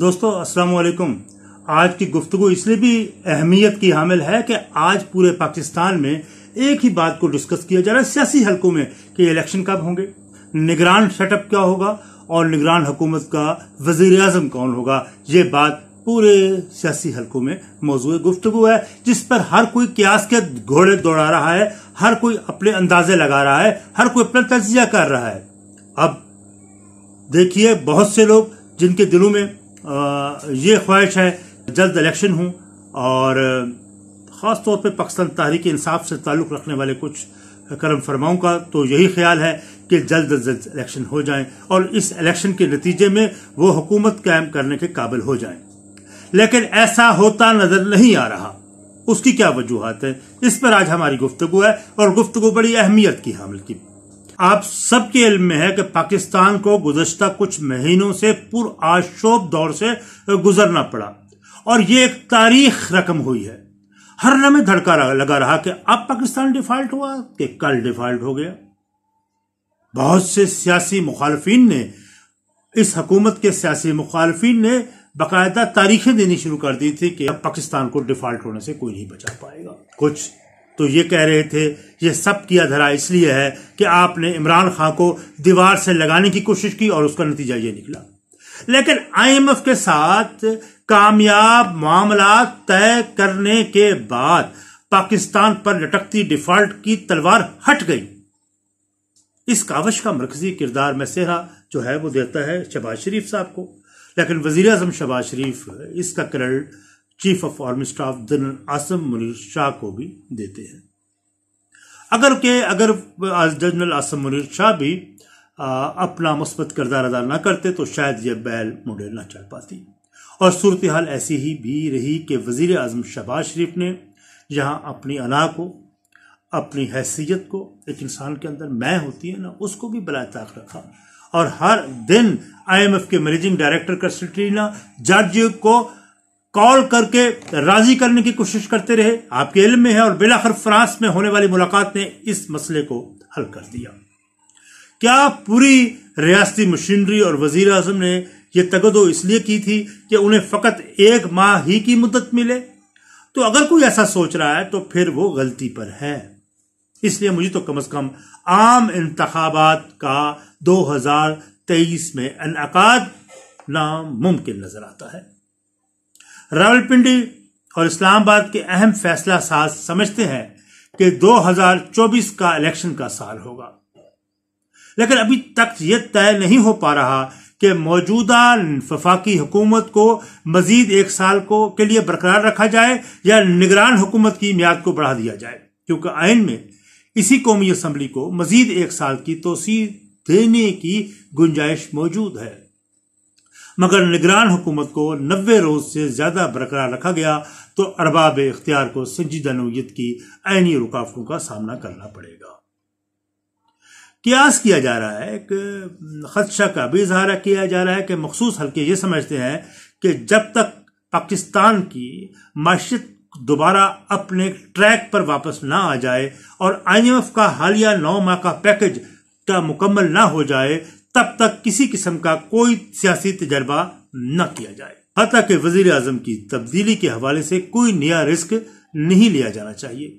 दोस्तों अस्सलाम वालेकुम आज की गुफ्तगु इसलिए भी अहमियत की हामिल है कि आज पूरे पाकिस्तान में एक ही बात को डिस्कस किया जा रहा है सियासी हलकों में कि इलेक्शन कब होंगे निगरान सेटअप क्या होगा और निगरान हुकूमत का वजीर अजम कौन होगा ये बात पूरे सियासी हलकों में मौजूद गुफ्तगु है जिस पर हर कोई क्यास के घोड़े दौड़ा रहा है हर कोई अपने अंदाजे लगा रहा है हर कोई अपना तजिया कर रहा है अब देखिए बहुत से लोग जिनके दिलों में ये ख्वाहिश है जल्द इलेक्शन हूं और ख़ास तौर पे पाकिस्तान तहरीक इंसाफ से ताल्लुक़ रखने वाले कुछ करम फरमाओं का तो यही ख्याल है कि जल्द अज जल्द इलेक्शन हो जाएं और इस इलेक्शन के नतीजे में वो हुकूमत कायम करने के काबिल हो जाएं लेकिन ऐसा होता नज़र नहीं आ रहा उसकी क्या वजूहत है इस पर आज हमारी गुफ्तु है और गुफ्तु बड़ी अहमियत की हामिल की आप सबके इल्म में है कि पाकिस्तान को गुजशत कुछ महीनों से आशोभ दौर से गुजरना पड़ा और ये एक तारीख रकम हुई है हर नमे धड़का लगा रहा कि अब पाकिस्तान डिफॉल्ट हुआ कि कल डिफॉल्ट हो गया बहुत से सियासी मुखालफिन ने इस हकूमत के सियासी मुखालफिन ने बाकायदा तारीखें देनी शुरू कर दी थी कि अब पाकिस्तान को डिफॉल्ट होने से कोई नहीं बचा पाएगा कुछ तो ये कह रहे थे ये सब किया धरा इसलिए है कि आपने इमरान खान को दीवार से लगाने की कोशिश की और उसका नतीजा ये निकला लेकिन आईएमएफ के साथ कामयाब मामला तय करने के बाद पाकिस्तान पर लटकती डिफॉल्ट की तलवार हट गई इस कावश का मरकजी किरदार में सेहा जो है वो देता है शबाज शरीफ साहब को लेकिन वजीर अजम शबाज शरीफ इसका credit chief of army staff general Asim Munir Shah को भी देते हैं अगर के अगर जनरल आसम मुनीर शाह भी आ, अपना मुस्बत किरदार अदा ना करते तो शायद यह बैल मुड़े ना चल पाती और सूरत हाल ऐसी ही भी रही कि वजीर अजम शहबाज शरीफ ने यहाँ अपनी अना को अपनी हैसियत को एक इंसान के अंदर मैं होती है ना उसको भी बला ताक रखा और हर दिन आईएमएफ के मैनेजिंग डायरेक्टर का जज को कॉल करके राजी करने की कोशिश करते रहे आपके इल्म में है और बिलाखर फ्रांस में होने वाली मुलाकात ने इस मसले को हल कर दिया क्या पूरी रियासती मशीनरी और वजीर अजम ने यह तगदो इसलिए की थी कि उन्हें फकत एक माह ही की मुद्दत मिले तो अगर कोई ऐसा सोच रहा है तो फिर वो गलती पर है इसलिए मुझे तो कम अज कम आम इंतबात का 2023 में इनका नामुमकिन नजर आता है रावलपिंडी और इस्लामाबाद के अहम फैसला साज समझते हैं कि 2024 का इलेक्शन का साल होगा लेकिन अभी तक यह तय नहीं हो पा रहा कि मौजूदा फफाकी हुकूमत को मजीद एक साल को के लिए बरकरार रखा जाए या निगरान हुकूमत की मियाद को बढ़ा दिया जाए क्योंकि आयन में इसी कौमी असम्बली को मजीद एक साल की तोसी देने की गुंजाइश मौजूद है मगर निगरान हुकूमत को नबे रोज से ज्यादा बरकरार रखा गया तो अरबाब इख्तियार को संजीदा नोयत की आइनी रुकावटों का सामना करना पड़ेगा कयास किया जा रहा है कि खदशा का भी इजहारा किया जा रहा है कि मखसूस हल्के ये समझते हैं कि जब तक पाकिस्तान की माशत दोबारा अपने ट्रैक पर वापस ना आ जाए और आईएमएफ का हालिया नौ माह का पैकेज का मुकम्मल ना हो जाए तब तक किसी किस्म का कोई सियासी तजर्बा न किया जाए हत्या के वजीर आजम की तब्दीली के हवाले से कोई नया रिस्क नहीं लिया जाना चाहिए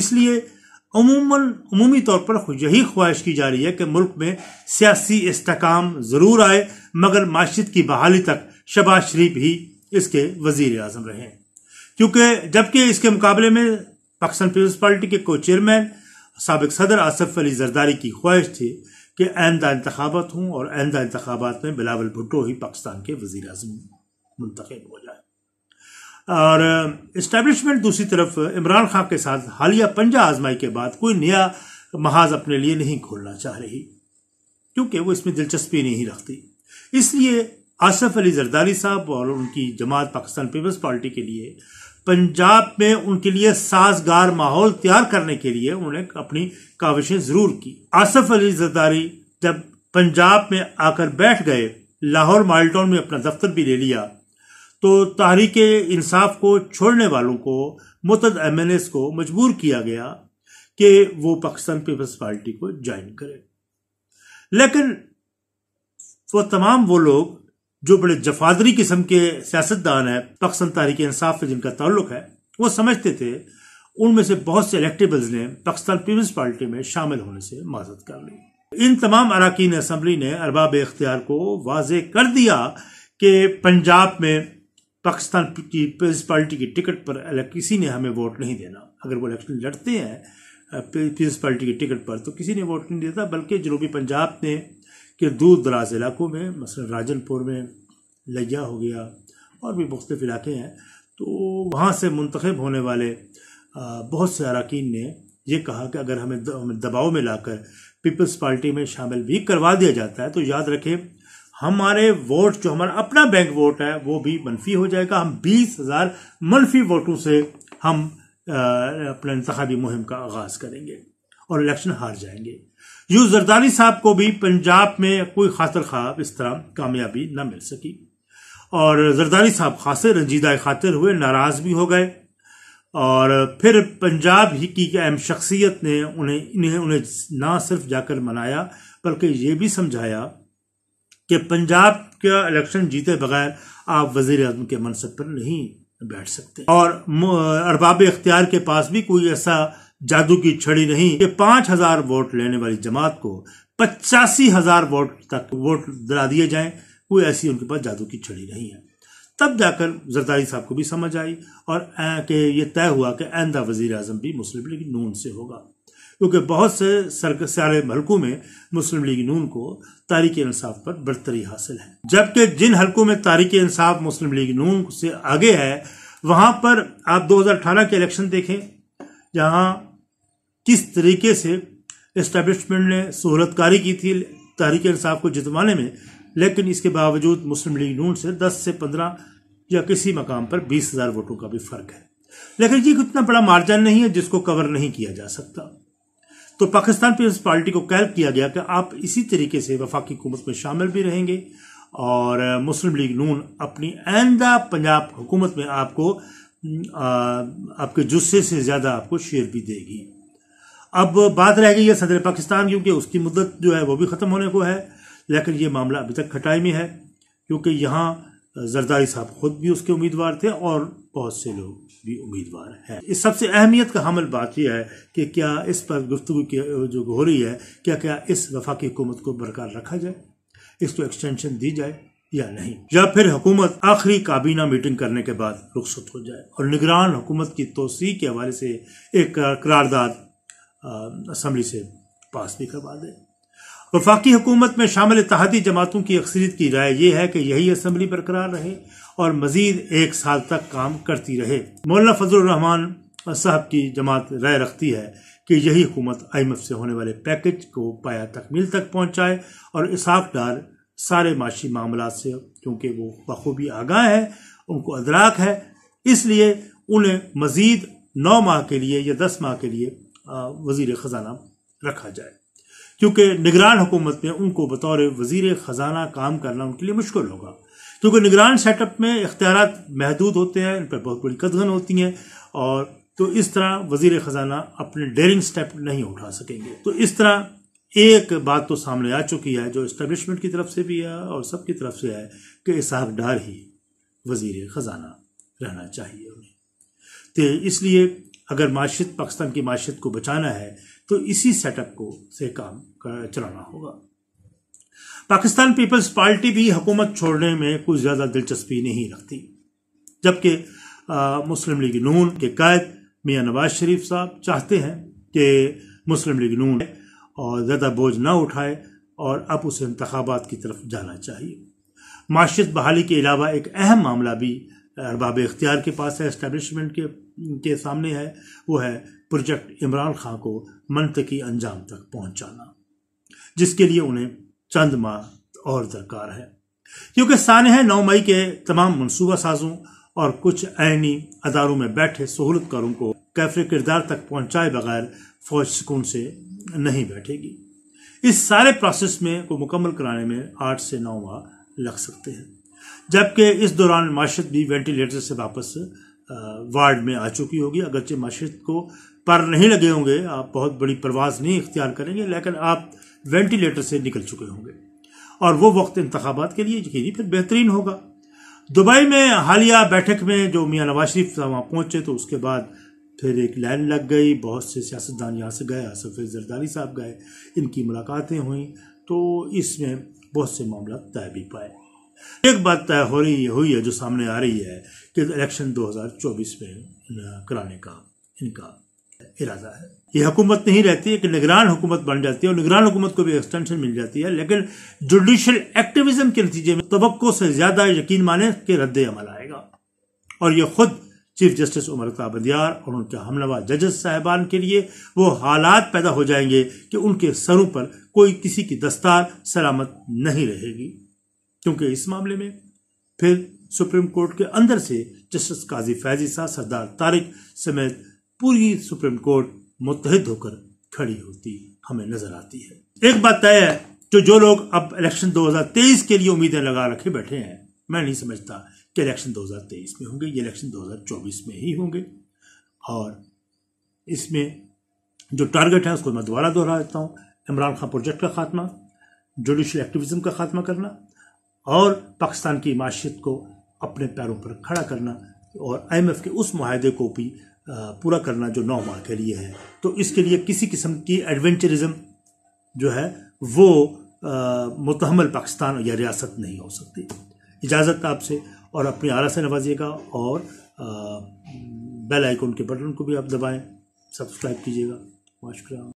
इसलिए अमूमन अमूमी तौर पर यही ख्वाहिश की जा रही है कि मुल्क में सियासी इस्तकाम जरूर आए मगर माशत की बहाली तक शबाज शरीफ ही इसके वजीर अजम रहे क्योंकि जबकि इसके मुकाबले में पाकिस्तान पीपल्स पार्टी के को चेयरमैन सबक सदर आसफ अली जरदारी की ख्वाहिश थी कि आइंदा इंतबात हों और आइंदा इंतबात में बिलावल भुट्टो ही पाकिस्तान के वज़ी अजम मुंतखब हो जाए और इस्टेबलिशमेंट दूसरी तरफ इमरान खान के साथ हालिया पंजा आजमाई के बाद कोई नया महाज अपने लिए नहीं खोलना चाह रही क्योंकि वो इसमें दिलचस्पी नहीं रखती इसलिए आसफ अली जरदारी साहब और उनकी जमात पाकिस्तान पीपल्स पार्टी के लिए पंजाब में उनके लिए साजगार माहौल तैयार करने के लिए उन्होंने अपनी काविशें जरूर की आसफ अली जदारी जब पंजाब में आकर बैठ गए लाहौर माल्टन में अपना दफ्तर भी ले लिया तो तहरीक इंसाफ को छोड़ने वालों को मुतद एम को मजबूर किया गया कि वो पाकिस्तान पीपल्स पार्टी को ज्वाइन करे लेकिन वो तमाम वो लोग जो बड़े जफादरी किस्म के सियासतदान है पाकिस्तान तहरीक इंसाफ से जिनका ताल्लुक है वो समझते थे उनमें से बहुत से इलेक्टेबल्स ने पाकिस्तान पीपल्स पार्टी में शामिल होने से माजत कर ली इन तमाम अरकान असम्बली ने अरबाब इख्तियार को वाज कर दिया कि पंजाब में पाकिस्तान पीपल्स पार्टी की टिकट पर किसी ने हमें वोट नहीं देना अगर वो इलेक्शन लड़ते हैं पीपल्स पार्टी की टिकट पर तो किसी ने वोट नहीं देता बल्कि जनूबी पंजाब ने कि दूर दराज इलाकों में मसलन राजनपुर में लिया हो गया और भी मुख्तफ इलाके हैं तो वहाँ से मुंतखब होने वाले बहुत से अरकान ने यह कहा कि अगर हमें दबाव में लाकर पीपल्स पार्टी में शामिल भी करवा दिया जाता है तो याद रखें हमारे वोट जो हमारा अपना बैंक वोट है वो भी मनफी हो जाएगा हम बीस हजार मनफी वोटों से हम अपना इंतबी मुहिम का आगाज करेंगे और इलेक्शन हार जाएंगे यूं जरदारी साहब को भी पंजाब में कोई खातर खाब इस तरह कामयाबी न मिल सकी और जरदारी साहब खासे रंजीदा खातिर हुए नाराज भी हो गए और फिर पंजाब ही की अहम शख्सियत ने उन्हें इन्हें उन्हें ना सिर्फ जाकर मनाया बल्कि ये भी समझाया कि पंजाब का इलेक्शन जीते बगैर आप वजीर अजम के मनसब पर नहीं बैठ सकते और अरबाब इख्तियार के पास भी कोई ऐसा जादू की छड़ी नहीं ये पांच हजार वोट लेने वाली जमात को पचासी हजार वोट तक वोट दिला दिए जाए कोई ऐसी उनके पास जादू की छड़ी नहीं है तब जाकर जरदारी साहब को भी समझ आई और के ये तय हुआ कि आंदा वजीर अजम भी मुस्लिम लीग नून से होगा क्योंकि बहुत से सरक सारे हल्कों में मुस्लिम लीग नून को तारीख इंसाफ पर बढ़तरी हासिल है जबकि जिन हल्कों में तारीख इंसाफ मुस्लिम लीग नून से आगे है वहां पर आप 2018 के इलेक्शन देखें जहां किस तरीके से इस्टेब्लिशमेंट ने सहूलतकारी की थी तारीख इंसाफ को जितवाने में लेकिन इसके बावजूद मुस्लिम लीग नून से 10 से 15 या किसी मकाम पर 20,000 वोटों का भी फर्क है लेकिन ये इतना बड़ा मार्जन नहीं है जिसको कवर नहीं किया जा सकता तो पाकिस्तान पीपल्स पार्टी को कैल किया गया कि आप इसी तरीके से वफाकी हुकूमत में शामिल भी रहेंगे और मुस्लिम लीग नून अपनी आइंदा पंजाब हुकूमत में आपको आपके जुस्से से ज़्यादा आपको शेयर भी देगी अब बात रह गई है सदर पाकिस्तान क्योंकि उसकी मुद्दत जो है वो भी ख़त्म होने को है लेकिन ये मामला अभी तक खटाई में है क्योंकि यहाँ जरदारी साहब खुद भी उसके उम्मीदवार थे और बहुत से लोग भी उम्मीदवार हैं इस सबसे अहमियत का हमल बात यह है कि क्या इस पर गुफ्तु जो हो रही है क्या क्या इस वफाकी हुकूमत को बरकरार रखा जाए इसको एक्सटेंशन दी जाए या नहीं या फिर हुकूमत आखिरी काबीना मीटिंग करने के बाद रुखसत हो जाए और निगरान हुकूमत की तोसी के हवाले से एक करारदाद असम्बली से पास भी करवा दे वफाकी हुकूमत में शामिल इतिहादी जमातों की अक्सरियत की राय यह है कि यही असम्बली बरकरार रहे और मजीद एक साल तक काम करती रहे मौलाना रहमान साहब की जमात राय रखती है कि यही हुकूमत आई से होने वाले पैकेज को पाया तकमील तक पहुँचाए और इसाक डार सारे माशी मामला से क्योंकि वो बखूबी आगाह है उनको अदराक है इसलिए उन्हें मजीद नौ माह के लिए या दस माह के लिए वजीर ख़जाना रखा जाए क्योंकि निगरान हुकूमत में उनको बतौर वजीर ख़जाना काम करना उनके लिए मुश्किल होगा क्योंकि निगरान सेटअप में इख्तियार महदूद होते हैं इन पर बहुत बड़ी कदगन होती हैं और तो इस तरह वजीर ख़जाना अपने डेरिंग स्टेप नहीं उठा सकेंगे तो इस तरह एक बात तो सामने आ चुकी है जो इस्टेब्लिशमेंट की तरफ से भी है और सबकी तरफ से है कि इसहाक डार ही वजीर ख़जाना रहना चाहिए उन्हें तो इसलिए अगर माशत पाकिस्तान की माशियत को बचाना है तो इसी सेटअप को से काम चलाना होगा पाकिस्तान पीपल्स पार्टी भी हुकूमत छोड़ने में कुछ ज़्यादा दिलचस्पी नहीं रखती जबकि मुस्लिम लीग नून के कायद मियाँ नवाज शरीफ साहब चाहते हैं कि मुस्लिम लीग नून और ज़्यादा बोझ ना उठाए और अब उसे इंतबात की तरफ जाना चाहिए माशियत बहाली के अलावा एक अहम मामला भी अरबाब इख्तियार के पास है इस्टेब्लिशमेंट के के सामने है वो है प्रोजेक्ट इमरान खां को मनतकी अंजाम तक पहुंचाना जिसके लिए उन्हें चंद माह और दरकार है क्योंकि सानह नौ मई के तमाम मनसूबा साजों और कुछ आयनी अदारों में बैठे सहूलतकारों को कैफे किरदार तक पहुंचाए बगैर फौज सुकून से नहीं बैठेगी इस सारे प्रोसेस में को मुकम्मल कराने में आठ से नौ माह लग सकते हैं जबकि इस दौरान माशरत भी वेंटिलेटर से वापस वार्ड में आ चुकी होगी अगरचे माशरत को पर नहीं लगे होंगे आप बहुत बड़ी परवाज नहीं इख्तियार करेंगे लेकिन आप वेंटिलेटर से निकल चुके होंगे और वो वक्त इंतबात के लिए यकीनी फिर बेहतरीन होगा दुबई में हालिया बैठक में जो मियाँ नवाज शरीफ साहब वहाँ पहुँचे तो उसके बाद फिर एक लाइन लग गई बहुत से सियासतदान यहाँ से गए आसफ़ जरदारी साहब गए इनकी मुलाकातें हुई तो इसमें बहुत से मामला तय भी पाए एक बात तय हो रही हुई है जो सामने आ रही है कि इलेक्शन 2024 में कराने का इनका इरादा है ये हुकूमत नहीं रहती एक निगरान हुकूमत बन जाती है और निगरान हुकूमत को भी एक्सटेंशन मिल जाती है लेकिन जुडिशल एक्टिविज्म के नतीजे में तबक्को से ज्यादा यकीन माने कि रद्द अमल आएगा और ये खुद चीफ जस्टिस उमर बदियार और उनके हमलावर जजेस साहबान के लिए वो हालात पैदा हो जाएंगे कि उनके सरों पर कोई किसी की दस्तार सलामत नहीं रहेगी क्योंकि इस मामले में फिर सुप्रीम कोर्ट के अंदर से जस्टिस काजी फैजी साहब सरदार तारिक समेत पूरी सुप्रीम कोर्ट मुतहद होकर खड़ी होती हमें नजर आती है एक बात तय है जो जो लोग अब इलेक्शन 2023 के लिए उम्मीदें लगा रखे बैठे हैं मैं नहीं समझता कि इलेक्शन 2023 में होंगे ये इलेक्शन 2024 में ही होंगे और इसमें जो टारगेट है उसको मैं दोबारा दोहरा देता हूँ इमरान खान प्रोजेक्ट का खात्मा जुडिशल एक्टिविज्म का खात्मा करना और पाकिस्तान की माशियत को अपने पैरों पर खड़ा करना और आईएमएफ के उस माहदे को भी पूरा करना जो नौ माह के लिए है तो इसके लिए किसी किस्म की एडवेंचरिज्म जो है वो मुतहमल पाकिस्तान या रियासत नहीं हो सकती इजाज़त आपसे और अपनी आला से नवाजिएगा और आ, बेल आइकन के बटन को भी आप दबाएं सब्सक्राइब कीजिएगा माशा